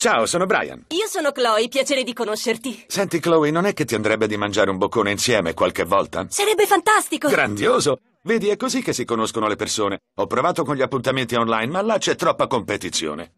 Ciao, sono Brian. Io sono Chloe, piacere di conoscerti. Senti, Chloe, non è che ti andrebbe di mangiare un boccone insieme qualche volta? Sarebbe fantastico! Grandioso! Vedi, è così che si conoscono le persone. Ho provato con gli appuntamenti online, ma là c'è troppa competizione.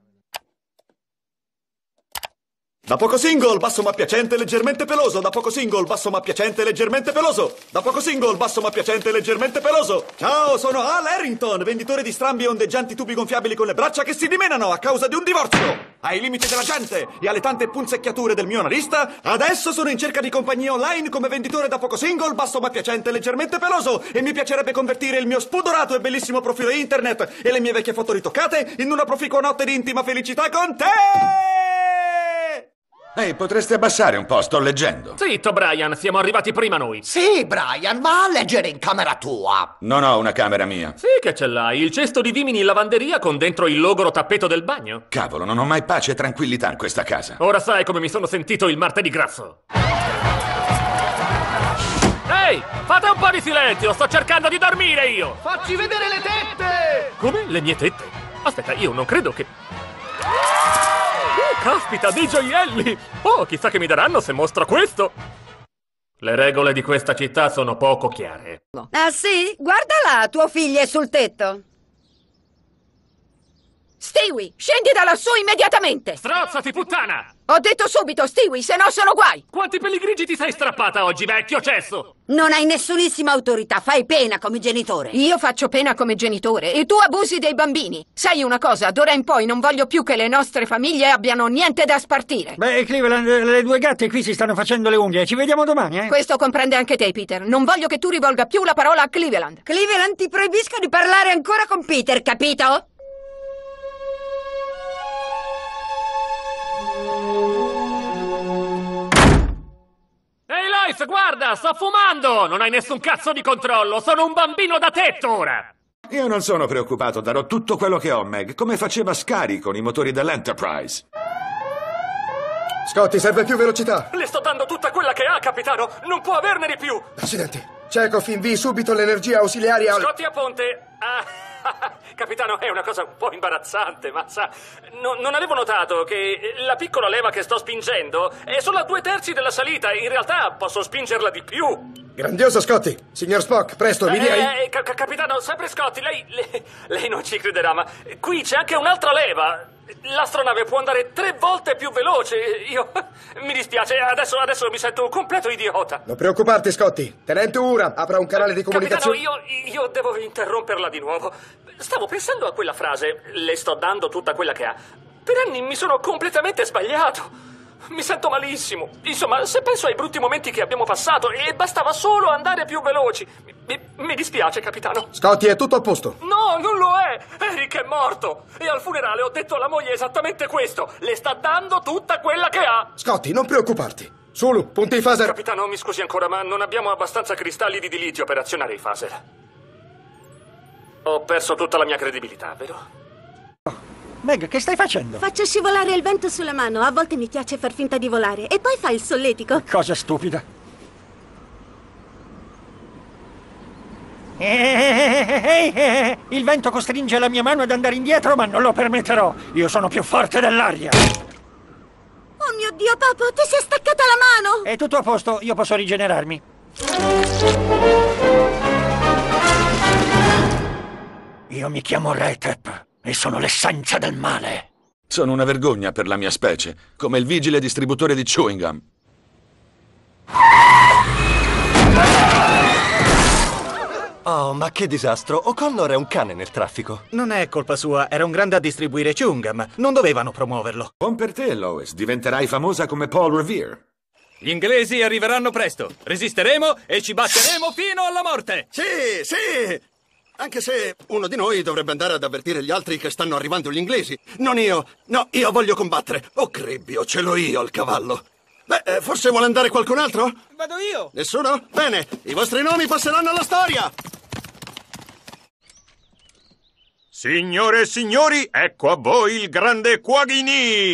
Da poco single, basso ma piacente, leggermente peloso. Da poco single, basso ma piacente, leggermente peloso. Da poco single, basso ma piacente, leggermente peloso. Ciao, sono Al Harrington, venditore di strambi ondeggianti tubi gonfiabili con le braccia che si dimenano a causa di un divorzio ai limiti della gente e alle tante punzecchiature del mio analista, adesso sono in cerca di compagnia online come venditore da poco single, basso ma piacente, leggermente peloso e mi piacerebbe convertire il mio spudorato e bellissimo profilo internet e le mie vecchie foto ritoccate in una proficua notte di intima felicità con te! Ehi, potreste abbassare un po', sto leggendo. Zitto, Brian, siamo arrivati prima noi. Sì, Brian, va a leggere in camera tua. Non ho una camera mia. Sì che ce l'hai, il cesto di vimini in lavanderia con dentro il logoro tappeto del bagno. Cavolo, non ho mai pace e tranquillità in questa casa. Ora sai come mi sono sentito il martedì grasso. Ehi, fate un po' di silenzio, sto cercando di dormire io. Facci vedere le tette! Come? Le mie tette? Aspetta, io non credo che caspita, dei gioielli! Oh, chissà che mi daranno se mostro questo! Le regole di questa città sono poco chiare. Ah sì? Guarda là, tuo figlio è sul tetto! Stewie, scendi da lassù immediatamente! Strozzati, puttana! Ho detto subito, Stewie, se no sono guai! Quanti peligrigi ti sei strappata oggi, vecchio cesso? Non hai nessunissima autorità, fai pena come genitore! Io faccio pena come genitore e tu abusi dei bambini! Sai una cosa, d'ora in poi non voglio più che le nostre famiglie abbiano niente da spartire! Beh, Cleveland, le due gatte qui si stanno facendo le unghie, ci vediamo domani, eh? Questo comprende anche te, Peter. Non voglio che tu rivolga più la parola a Cleveland. Cleveland, ti proibisco di parlare ancora con Peter, capito? guarda, sto fumando! Non hai nessun cazzo di controllo! Sono un bambino da tetto ora! Io non sono preoccupato, darò tutto quello che ho, Meg, come faceva Scari con i motori dell'Enterprise. Scotty, serve più velocità! Le sto dando tutta quella che ha, capitano! Non può averne di più! Accidenti! Chekhov invii subito l'energia ausiliaria al... Scotty a ponte! Ah... Capitano, è una cosa un po' imbarazzante, ma sa, no- non avevo notato che la piccola leva che sto spingendo è solo a due terzi della salita. In realtà posso spingerla di più. Grandioso Scotty! Signor Spock, presto, mi dia... Eh, eh, ca- capitano, sempre Scotty, lei, lei, lei non ci crederà, ma qui c'è anche un'altra leva. L'astronave può andare tre volte più veloce. Io... mi dispiace, adesso, adesso mi sento un completo idiota. Non preoccuparti, Scotty. Tenente Ura apra un canale di eh, comunicazione... Capitano, io, io devo interromperla di nuovo. Stavo pensando a quella frase, le sto dando tutta quella che ha. Per anni mi sono completamente sbagliato. Mi sento malissimo. Insomma, se penso ai brutti momenti che abbiamo passato e bastava solo andare più veloci. Mi, mi, dispiace, capitano. Scotty, è tutto a posto. No, non lo è. Eric è morto. E al funerale ho detto alla moglie esattamente questo. Le sta dando tutta quella che ha. Scotty, non preoccuparti. Solo, punti i phaser. Capitano, mi scusi ancora, ma non abbiamo abbastanza cristalli di dilizio per azionare i phaser. Ho perso tutta la mia credibilità, vero? Meg, che stai facendo? Faccio scivolare il vento sulla mano. A volte mi piace far finta di volare. E poi fai il solletico. Cosa stupida. Eh, eh, eh, il vento costringe la mia mano ad andare indietro, ma non lo permetterò. Io sono più forte dell'aria. Oh mio Dio, Papo, ti si è staccata la mano! È tutto a posto, io posso rigenerarmi. Io mi chiamo Retep e sono l'essenza del male. Sono una vergogna per la mia specie, come il vigile distributore di chewing gum. Oh, ma che disastro! O'Connor è un cane nel traffico. Non è colpa sua, era un grande a distribuire chewing gum. Non dovevano promuoverlo. Buon per te, Lois. Diventerai famosa come Paul Revere. Gli inglesi arriveranno presto. Resisteremo e ci batteremo fino alla morte. Sì, sì! Anche se uno di noi dovrebbe andare ad avvertire gli altri che stanno arrivando gli inglesi. Non io. No, io voglio combattere. Oh, crebbio, ce l'ho io il cavallo. Beh, eh, forse vuole andare qualcun altro? Vado io. Nessuno? Bene, i vostri nomi passeranno alla storia. Signore e signori, ecco a voi il grande Quaghini!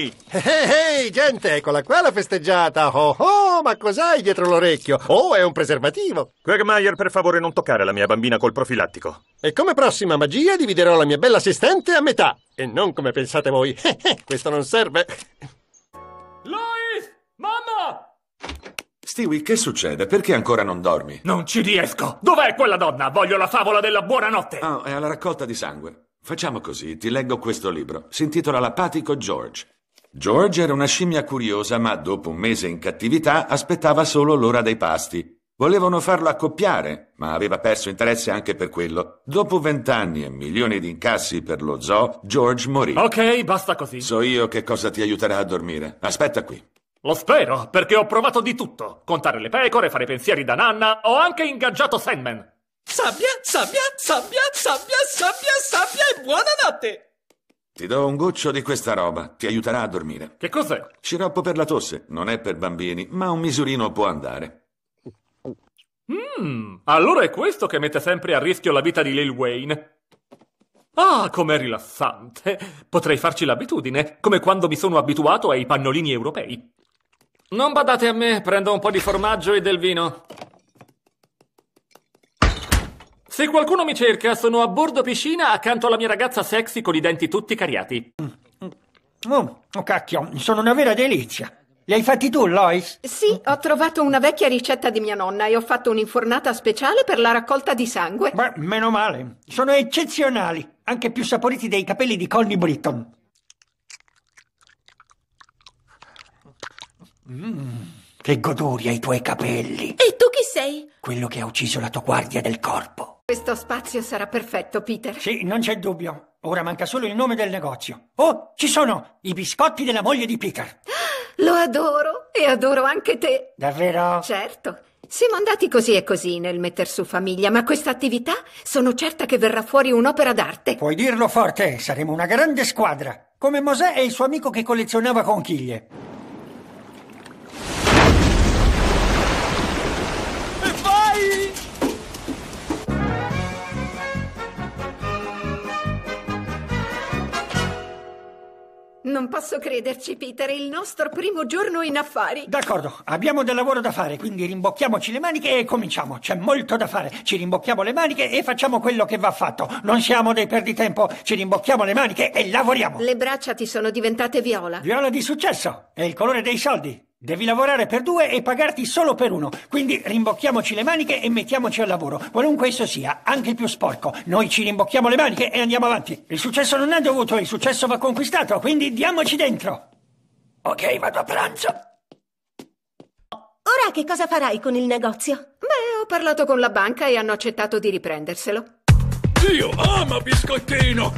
Ehi, hey, eh, eh, hey, gente, eccola qua la festeggiata! Oh, oh, ma cos'hai dietro l'orecchio? Oh, è un preservativo! Quagmire, per favore, non toccare la mia bambina col profilattico. E come prossima magia dividerò la mia bella assistente a metà. E non come pensate voi. Questo non serve. Lois! Mamma! Stewie, che succede? Perché ancora non dormi? Non ci riesco! Dov'è quella donna? Voglio la favola della buonanotte! Ah, oh, è alla raccolta di sangue. Facciamo così, ti leggo questo libro. Si intitola L'apatico George. George era una scimmia curiosa, ma dopo un mese in cattività aspettava solo l'ora dei pasti. Volevano farlo accoppiare, ma aveva perso interesse anche per quello. Dopo vent'anni e milioni di incassi per lo zoo, George morì. Ok, basta così. So io che cosa ti aiuterà a dormire. Aspetta qui. Lo spero, perché ho provato di tutto. Contare le pecore, fare pensieri da nanna, ho anche ingaggiato Sandman. Sabbia, sabbia, sabbia, sabbia, sabbia, sabbia e buonanotte! Ti do un goccio di questa roba, ti aiuterà a dormire. Che cos'è? Sciroppo per la tosse, non è per bambini, ma un misurino può andare. Mmm, allora è questo che mette sempre a rischio la vita di Lil Wayne. Ah, com'è rilassante! Potrei farci l'abitudine, come quando mi sono abituato ai pannolini europei. Non badate a me, prendo un po' di formaggio e del vino. Se qualcuno mi cerca, sono a bordo piscina accanto alla mia ragazza sexy con i denti tutti cariati. Oh, oh cacchio, sono una vera delizia. Li hai fatti tu, Lois? Sì, ho trovato una vecchia ricetta di mia nonna e ho fatto un'infornata speciale per la raccolta di sangue. Beh, meno male. Sono eccezionali, anche più saporiti dei capelli di Connie Britton. Mm, che goduria ai tuoi capelli. E tu chi sei? Quello che ha ucciso la tua guardia del corpo. Questo spazio sarà perfetto, Peter. Sì, non c'è dubbio. Ora manca solo il nome del negozio. Oh, ci sono i biscotti della moglie di Peter. Ah! Lo adoro e adoro anche te. Davvero? Certo. Siamo andati così e così nel metter su famiglia, ma questa attività sono certa che verrà fuori un'opera d'arte. Puoi dirlo forte, saremo una grande squadra, come Mosè e il suo amico che collezionava conchiglie. Non posso crederci, Peter, è il nostro primo giorno in affari. D'accordo, abbiamo del lavoro da fare, quindi rimbocchiamoci le maniche e cominciamo. C'è molto da fare. Ci rimbocchiamo le maniche e facciamo quello che va fatto. Non siamo dei perditempo, ci rimbocchiamo le maniche e lavoriamo. Le braccia ti sono diventate viola. Viola di successo, è il colore dei soldi. Devi lavorare per due e pagarti solo per uno. Quindi rimbocchiamoci le maniche e mettiamoci al lavoro, qualunque esso sia, anche il più sporco. Noi ci rimbocchiamo le maniche e andiamo avanti. Il successo non è dovuto, il successo va conquistato, quindi diamoci dentro. Ok, vado a pranzo. Ora che cosa farai con il negozio? Beh, ho parlato con la banca e hanno accettato di riprenderselo. Dio, ama biscottino!